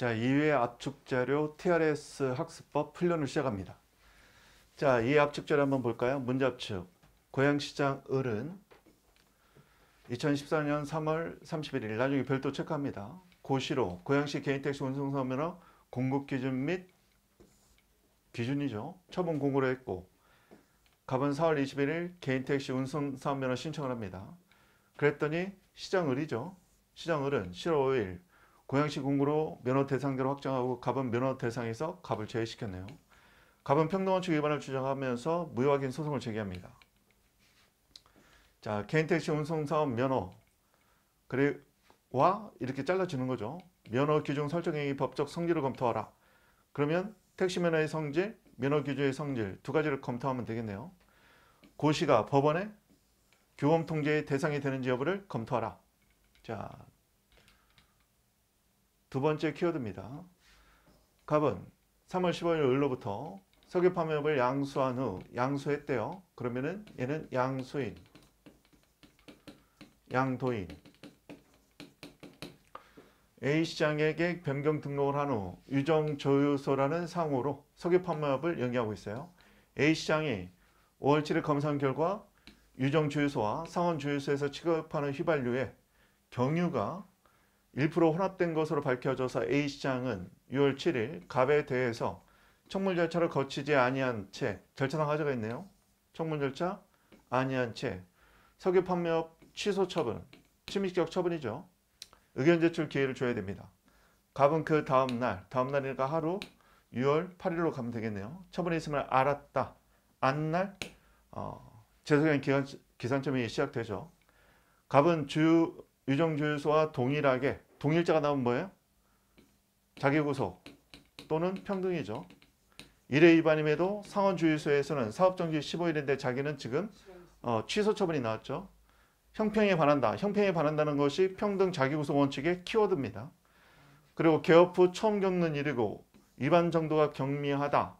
자, 2회 압축자료 TRS 학습법 훈련을 시작합니다. 자, 2회 압축자료 한번 볼까요? 문제압축. 고양시장 을은 2014년 3월 31일 나중에 별도 체크합니다. 고시로 고양시 개인택시 운송사면허 공급기준 및 기준이죠. 처분 공고를 했고 갑은 4월 21일 개인택시 운송사면허 신청을 합니다. 그랬더니 시장을이죠. 시장을은 7월 5일 고양시 공구로 면허 대상자를 확정하고 갑은 면허 대상에서 갑을 제외시켰네요. 갑은 평등원칙 위반을 주장하면서 무효확인 소송을 제기합니다. 자, 개인택시 운송사업 면허 그리와 이렇게 잘라주는 거죠. 면허 규정 설정행위 법적 성질을 검토하라. 그러면 택시 면허의 성질, 면허 규제의 성질 두 가지를 검토하면 되겠네요. 고시가 법원에 교범 통제의 대상이 되는지 여부를 검토하라. 자, 두 번째 키워드입니다. 갑은 3월 15일 을로부터 석유 파매업을 양수한 후 양수했대요. 그러면은 얘는 양수인, 양도인. A 시장에게 변경 등록을 한 후 유정 조유소라는 상호로 석유 판매업을 연기하고 있어요. A 시장이 5월 7일 검산 결과 유정 주유소와 상원 주유소에서 취급하는 휘발유에 경유가 1% 혼합된 것으로 밝혀져서 A시장은 6월 7일 갑에 대해서 청문 절차를 거치지 아니한 채 절차상 하자가 있네요. 청문 절차 아니한 채 석유 판매업 취소 처분, 침입적 처분이죠. 의견 제출 기회를 줘야 됩니다. 갑은 그 다음 날, 다음 날이니까 하루 6월 8일로 가면 되겠네요. 처분이 있음을 알았다. 안날 어, 재소견 기산, 기산점이 시작되죠. 갑은 주 유정주소와 유 동일하게 동일자가 나오면 뭐예요? 자기구속 또는 평등이죠. 1회 위반임에도 상원주유소에서는 사업정지 15일인데 자기는 지금 어, 취소 처분이 나왔죠. 형평에 반한다. 형평에 반한다는 것이 평등 자기구속 원칙의 키워드입니다. 그리고 개업 후 처음 겪는 일이고 위반 정도가 경미하다.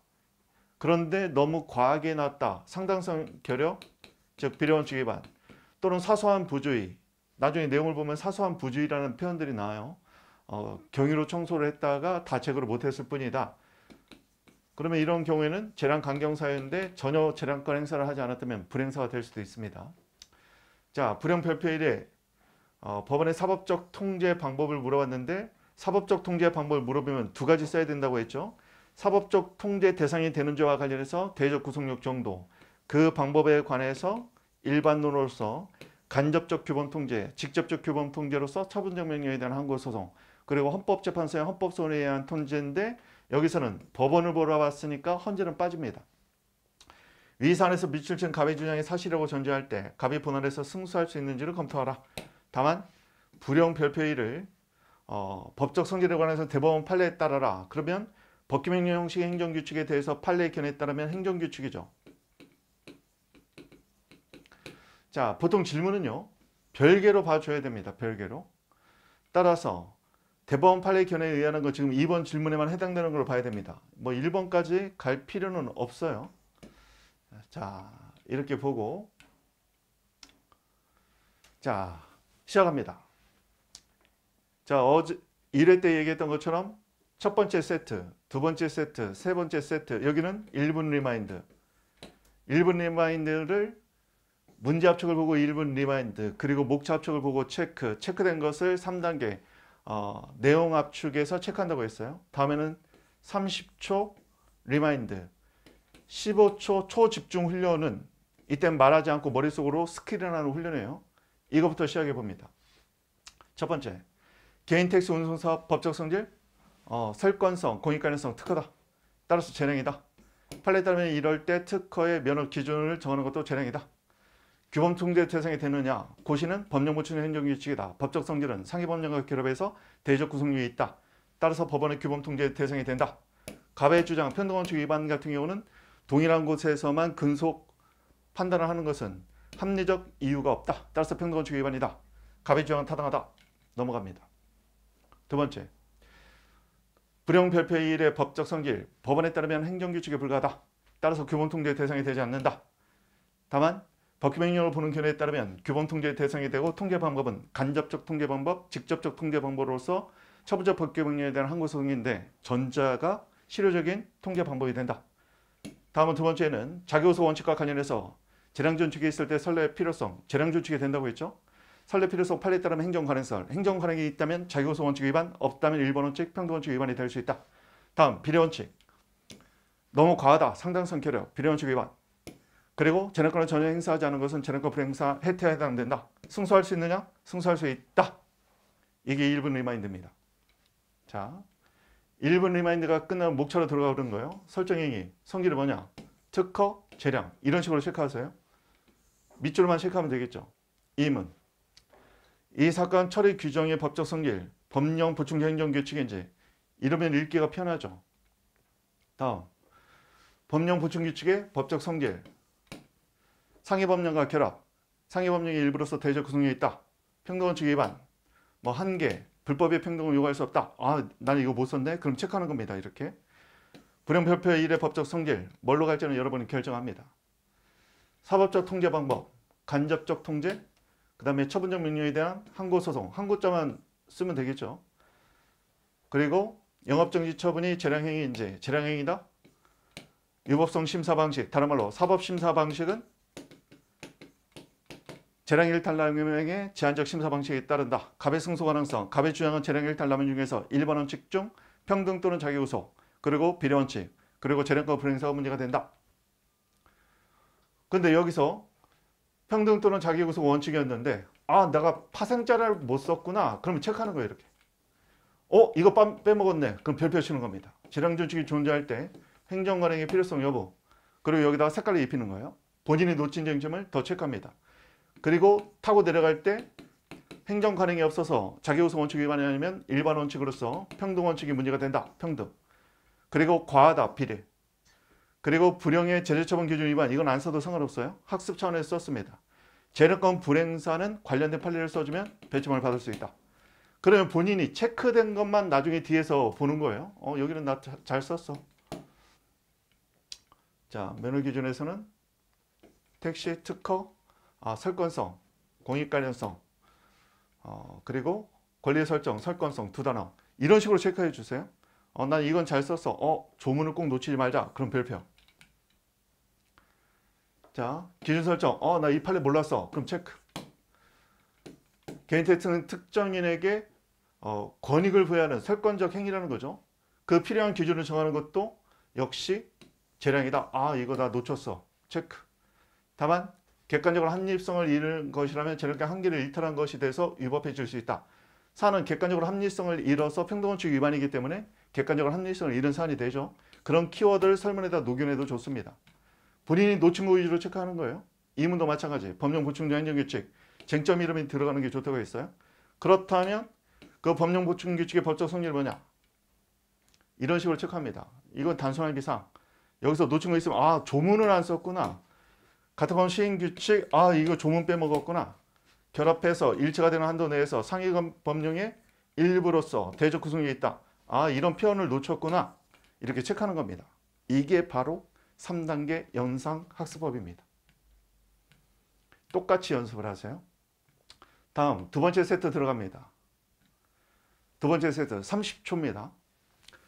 그런데 너무 과하게 났다. 상당성 결여, 즉 비례원칙 위반 또는 사소한 부주의, 나중에 내용을 보면 사소한 부주의라는 표현들이 나와요. 어, 경위로 청소를 했다가 다책으로 못했을 뿐이다. 그러면 이런 경우에는 재량 강경사유인데 전혀 재량권 행사를 하지 않았다면 불행사가 될 수도 있습니다. 자, 불행별표 1에 어, 법원의 사법적 통제 방법을 물어봤는데 사법적 통제 방법을 물어보면 두 가지 써야 된다고 했죠. 사법적 통제 대상이 되는 지와 관련해서 대적 구속력 정도 그 방법에 관해서 일반론으로서 간접적 규범 통제, 직접적 규범 통제로서 처분적 명령에 대한 항고 소송, 그리고 헌법재판소의 헌법소원에 의한 통제인데 여기서는 법원을 보러 왔으니까 헌재는 빠집니다. 위산에서 미출증 갑의 주장이 사실이라고 전제할 때 갑이 분할에서 승소할 수 있는지를 검토하라. 다만 불용 별표일을 어, 법적 성질에 관해서 대법원 판례에 따라라. 그러면 법규명령 형식 행정규칙에 대해서 판례의 견에 해 따르면 행정규칙이죠. 자, 보통 질문은요. 별개로 봐줘야 됩니다. 별개로. 따라서 대법원 판례 견해에 의하는 거 지금 2번 질문에만 해당되는 걸로 봐야 됩니다. 뭐 1번까지 갈 필요는 없어요. 자, 이렇게 보고 자, 시작합니다. 자, 어제 1회 때 얘기했던 것처럼 첫 번째 세트, 두 번째 세트, 세 번째 세트 여기는 1분 리마인드 1분 리마인드를 문제 압축을 보고 1분 리마인드 그리고 목차 압축을 보고 체크 체크된 것을 3단계 어, 내용 압축에서 체크한다고 했어요. 다음에는 30초 리마인드 15초 초집중 훈련은 이땐 말하지 않고 머릿속으로 스킬이라는 훈련이에요. 이것부터 시작해 봅니다. 첫 번째, 개인 택스 운송사업 법적 성질, 어, 설권성, 공익관련성, 특허다. 따라서 재량이다. 판례 따르면 이럴 때 특허의 면허 기준을 정하는 것도 재량이다. 규범 통제 대상이 되느냐 고시는 법령 보충의 행정규칙이다 법적 성질은 상위법령과 결합해서 대적 구성력이 있다 따라서 법원의 규범 통제 대상이 된다 가베의 주장 편도원칙 위반 같은 경우는 동일한 곳에서만 근속 판단을 하는 것은 합리적 이유가 없다 따라서 평등원칙 위반이다 가베 주장은 타당하다 넘어갑니다 두 번째 불용별표일의 법적 성질 법원에 따르면 행정규칙에 불과하다 따라서 규범 통제 대상이 되지 않는다 다만 버킷백령을 보는 견해에 따르면 규범통제의 대상이 되고 통계방법은 간접적 통계방법 직접적 통계방법으로서처분적 법규명령에 대한 항고소송인데 전자가 실효적인 통계방법이 된다. 다음은 두 번째는 자교소 원칙과 관련해서 재량전칙이 있을 때설례의 필요성, 재량전칙이 된다고 했죠. 설례 필요성 판례에 따르면 행정관행설, 행정관행이 있다면 자교소 원칙 위반, 없다면 일본 원칙, 평등원칙 위반이 될 수 있다. 다음 비례원칙, 너무 과하다, 상당성 결여, 비례원칙 위반, 그리고 재량권을 전혀 행사하지 않은 것은 재량권 불행사 해태에 해당된다. 승소할 수 있느냐? 승소할 수 있다. 이게 1분 리마인드입니다. 자, 1분 리마인드가 끝나면 목차로 들어가는 거예요. 설정행위, 성질이 뭐냐? 특허, 재량 이런 식으로 체크하세요. 밑줄만 체크하면 되겠죠. 2문 이 사건 처리 규정의 법적 성질, 법령 보충 행정 규칙인지 이러면 읽기가 편하죠. 다음 법령 보충 규칙의 법적 성질, 상해법령과 결합, 상해법령의 일부로서 대적 구성에 있다. 평등원칙 위반, 뭐 한계, 불법의 평등을 요구할 수 없다. 아, 나는 이거 못 썼네? 그럼 체크하는 겁니다. 이렇게. 불행별표의 일의 법적 성질, 뭘로 갈지는 여러분이 결정합니다. 사법적 통제 방법, 간접적 통제, 그 다음에 처분적 명령에 대한 항고소송, 항고자만 쓰면 되겠죠. 그리고 영업정지 처분이 재량행위인지, 재량행위다? 유법성 심사 방식, 다른 말로 사법심사 방식은 재량 1달러명의 제한적 심사 방식에 따른다. 갑의 승소 가능성, 갑의 주장은 재량 1달러명 중에서 1번 원칙 중 평등 또는 자기 우소, 그리고 비례 원칙, 그리고 재량권 불행사가 문제가 된다. 근데 여기서 평등 또는 자기 우소 원칙이었는데 아 내가 파생자를 못 썼구나. 그러면 체크하는 거예요. 이렇게. 어 이거 빰, 빼먹었네. 그럼 별표 치는 겁니다. 재량 준칙이 존재할 때 행정 관행의 필요성 여부 그리고 여기다가 색깔을 입히는 거예요. 본인이 놓친 쟁점을 더 체크합니다. 그리고 타고 내려갈 때 행정 가능이 없어서 자기우선 원칙 에반이아면 일반 원칙으로서 평등 원칙이 문제가 된다. 평등. 그리고 과하다. 비례. 그리고 불형의 제재처분 기준 위반. 이건 안 써도 상관없어요. 학습 차원에서 썼습니다. 재력권 불행사는 관련된 판례를 써주면 배점을 치 받을 수 있다. 그러면 본인이 체크된 것만 나중에 뒤에서 보는 거예요. 어, 여기는 나 잘 썼어. 자, 면허 기준에서는 택시, 특허, 아, 설권성 공익관련성, 어, 그리고 권리 설정, 설권성두 단어 이런 식으로 체크해 주세요. 어, 난 이건 잘 썼어. 어, 조문을 꼭 놓치지 말자. 그럼 별표. 자, 기준 설정. 어, 나 이 판례 몰랐어. 그럼 체크. 개인 테스트는 특정인에게 어, 권익을 부여하는 설권적 행위라는 거죠. 그 필요한 기준을 정하는 것도 역시 재량이다. 아, 이거 다 놓쳤어. 체크. 다만 객관적으로 합리성을 잃은 것이라면 저렇게 한계를 일탈한 것이 돼서 위법해질 수 있다. 사안은 객관적으로 합리성을 잃어서 평등원칙 위반이기 때문에 객관적으로 합리성을 잃은 사안이 되죠. 그런 키워드를 설문에다 녹여내도 좋습니다. 본인이 노친구 위주로 체크하는 거예요. 이문도 마찬가지. 법령 보충자 행정규칙. 쟁점 이름이 들어가는 게 좋다고 했어요. 그렇다면 그 법령 보충 규칙의 법적 성질이 뭐냐? 이런 식으로 체크합니다. 이건 단순한 기상. 여기서 노친구 있으면 아 조문을 안 썼구나. 카트본 시행규칙 아 이거 조문 빼먹었구나. 결합해서 일체가 되는 한도 내에서 상위 법령의 일부로서 대적 구성이 있다. 아 이런 표현을 놓쳤구나. 이렇게 체크하는 겁니다. 이게 바로 3단계 연상학습법입니다. 똑같이 연습을 하세요. 다음 두 번째 세트 들어갑니다. 두 번째 세트 30초입니다.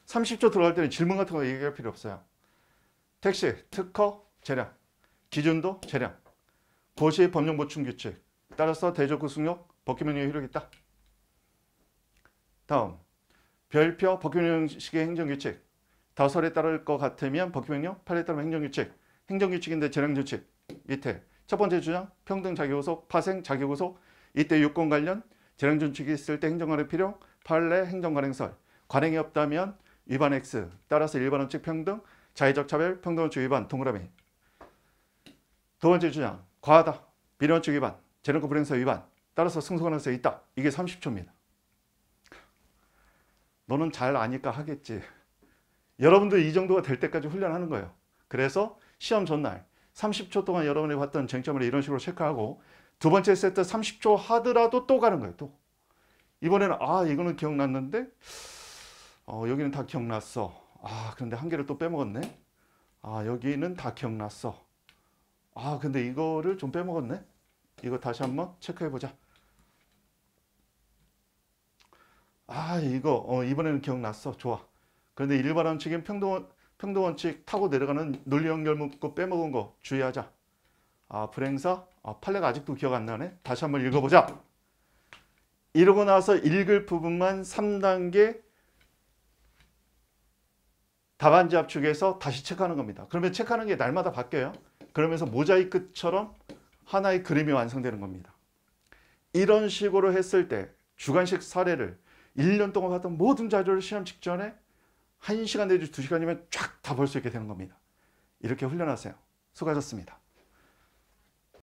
30초 들어갈 때는 질문 같은 거 얘기할 필요 없어요. 택시, 특허, 재량 기준도 재량. 그시 법령 보충 규칙. 따라서 대조구 승력 법규명령의 효력이 있다. 다음, 별표 법규명령식의 행정규칙. 다설에 따를 것 같으면 법규명령, 8에 따르면 행정규칙. 행정규칙인데 재량규칙. 이태. 첫 번째 주장, 평등 자기구속, 파생 자기구속. 이때 유권 관련, 재량준칙이 있을 때 행정관의 필요, 판례 행정관행설. 관행이 없다면 위반 X. 따라서 일반원칙 평등, 자의적 차별, 평등원칙 위반, 동그라미. 두 번째 주장, 과하다, 비례원칙 위반, 재능권 불행사 위반, 따라서 승소 가능성이 있다. 이게 30초입니다. 너는 잘 아니까 하겠지. 여러분도 이 정도가 될 때까지 훈련하는 거예요. 그래서 시험 전날 30초 동안 여러분이 봤던 쟁점을 이런 식으로 체크하고 두 번째 세트 30초 하더라도 또 가는 거예요. 또. 이번에는 아 이거는 기억났는데 어, 여기는 다 기억났어. 아 그런데 한 개를 또 빼먹었네. 아 여기는 다 기억났어. 아 근데 이거를 좀 빼먹었네. 이거 다시 한번 체크해보자. 아 이거 어, 이번에는 기억났어. 좋아. 그런데 일반 원칙인 평등, 평등 원칙 타고 내려가는 논리 연결 묶고 빼먹은 거 주의하자. 아 불행사 아, 판례가 아직도 기억 안 나네. 다시 한번 읽어보자. 이러고 나서 읽을 부분만 3단계 답안지 압축에서 다시 체크하는 겁니다. 그러면 체크하는 게 날마다 바뀌어요. 그러면서 모자이크처럼 하나의 그림이 완성되는 겁니다. 이런 식으로 했을 때 주간식 사례를 1년 동안 봤던 모든 자료를 시험 직전에 1시간 내지 2시간이면 쫙 다 볼 수 있게 되는 겁니다. 이렇게 훈련하세요. 수고하셨습니다.